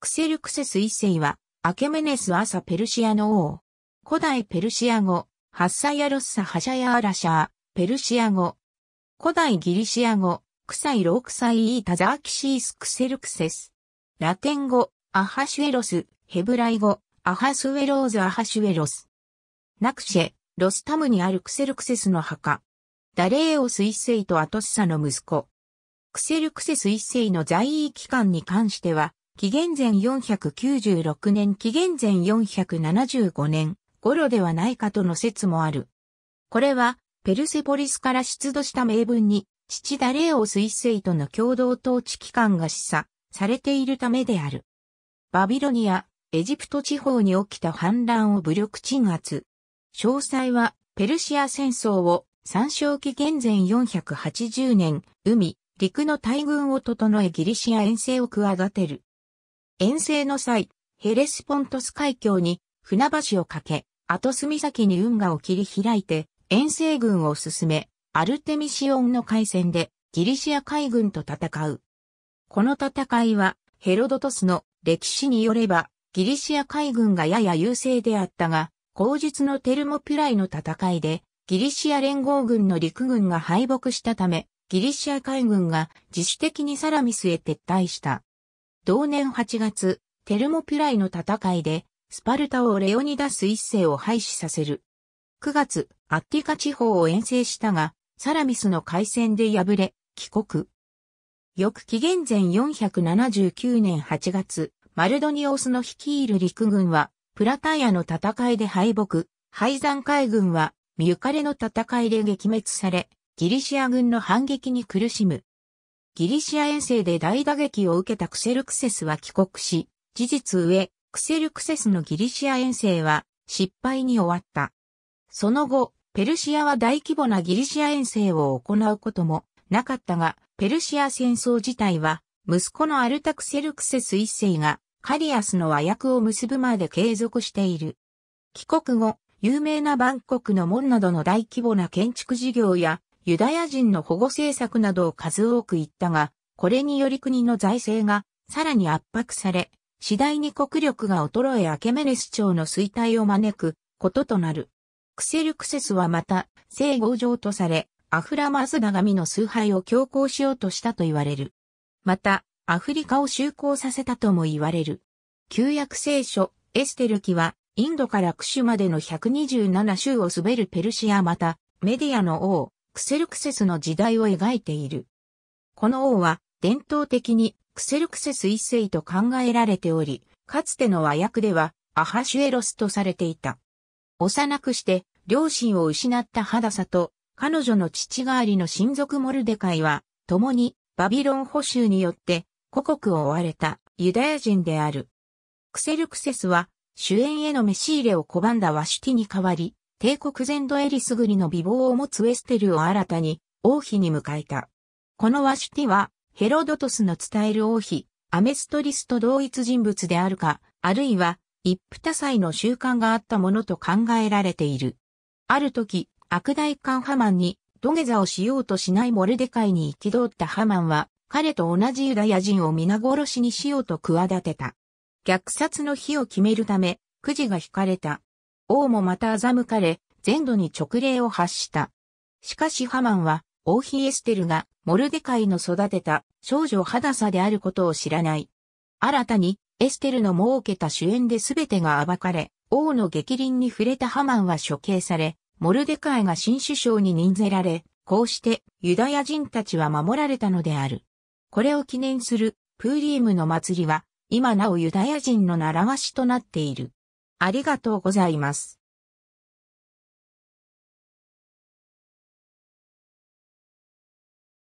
クセルクセス一世は、アケメネス朝ペルシアの王。古代ペルシア語、ハッサヤロッサハシャヤアラシャー、ペルシア語。古代ギリシア語、クサイロークサイイータザーキシースクセルクセス。ラテン語、アハシュエロス、ヘブライ語、アハスウェローズアハシュエロス。ナクシェ、ロスタムにあるクセルクセスの墓。ダレーオス一世とアトッサの息子。クセルクセス一世の在位期間に関しては、紀元前496年紀元前475年頃ではないかとの説もある。これは、ペルセポリスから出土した名文に、父ダレオス一世との共同統治機関が示唆されているためである。バビロニア、エジプト地方に起きた反乱を武力鎮圧。詳細は、ペルシア戦争を参照紀元前480年、海、陸の大軍を整えギリシア遠征を企てる。遠征の際、ヘレスポントス海峡に船橋をかけ、後隅先に運河を切り開いて、遠征軍を進め、アルテミシオンの海戦でギリシア海軍と戦う。この戦いは、ヘロドトスの歴史によれば、ギリシア海軍がやや優勢であったが、後日のテルモピュライの戦いで、ギリシア連合軍の陸軍が敗北したため、ギリシア海軍が自主的にサラミスへ撤退した。同年8月、テルモピュライの戦いで、スパルタをレオニダス一世を廃止させる。9月、アッティカ地方を遠征したが、サラミスの海戦で敗れ、帰国。翌紀元前479年8月、マルドニオスの率いる陸軍は、プラタイアの戦いで敗北、敗山海軍は、ミュカレの戦いで撃滅され、ギリシア軍の反撃に苦しむ。ギリシア遠征で大打撃を受けたクセルクセスは帰国し、事実上、クセルクセスのギリシア遠征は失敗に終わった。その後、ペルシアは大規模なギリシア遠征を行うこともなかったが、ペルシア戦争自体は、息子のアルタクセルクセス一世がカリアスの和訳を結ぶまで継続している。帰国後、有名なバンコクの門などの大規模な建築事業やユダヤ人の保護政策などを数多く言ったが、これにより国の財政がさらに圧迫され、次第に国力が衰えアケメネス朝の衰退を招くこととなる。クセルクセスはまた、聖合上とされ、アフラマズダ神の崇拝を強行しようとしたと言われる。また、アフリカを就航させたとも言われる。旧約聖書、エステル記は、インドからクシュまでの127州を滑るペルシアまた、メディアの王、クセルクセスの時代を描いている。この王は伝統的にクセルクセス一世と考えられており、かつての和訳ではアハシュエロスとされていた。幼くして両親を失ったハダサと彼女の父代わりの親族モルデカイは共にバビロン捕囚によって故国を追われたユダヤ人である。クセルクセスは主演への召し入れを拒んだワシュティに代わり、帝国全土エリスグリの美貌を持つウステルを新たに王妃に迎えた。このワシュティは、ヘロドトスの伝える王妃、アメストリスと同一人物であるか、あるいは、一夫多妻の習慣があったものと考えられている。ある時、悪代官ハマンに土下座をしようとしないモルデカイに憤ったハマンは、彼と同じユダヤ人を皆殺しにしようと企てた。虐殺の日を決めるため、くじが引かれた。王もまた欺かれ、全土に直令を発した。しかしハマンは、王妃エステルがモルデカイの育てた少女肌さであることを知らない。新たに、エステルの設けた主演で全てが暴かれ、王の逆鱗に触れたハマンは処刑され、モルデカイが新首相に任ぜられ、こうしてユダヤ人たちは守られたのである。これを記念するプーリームの祭りは、今なおユダヤ人の習わしとなっている。ありがとうございます。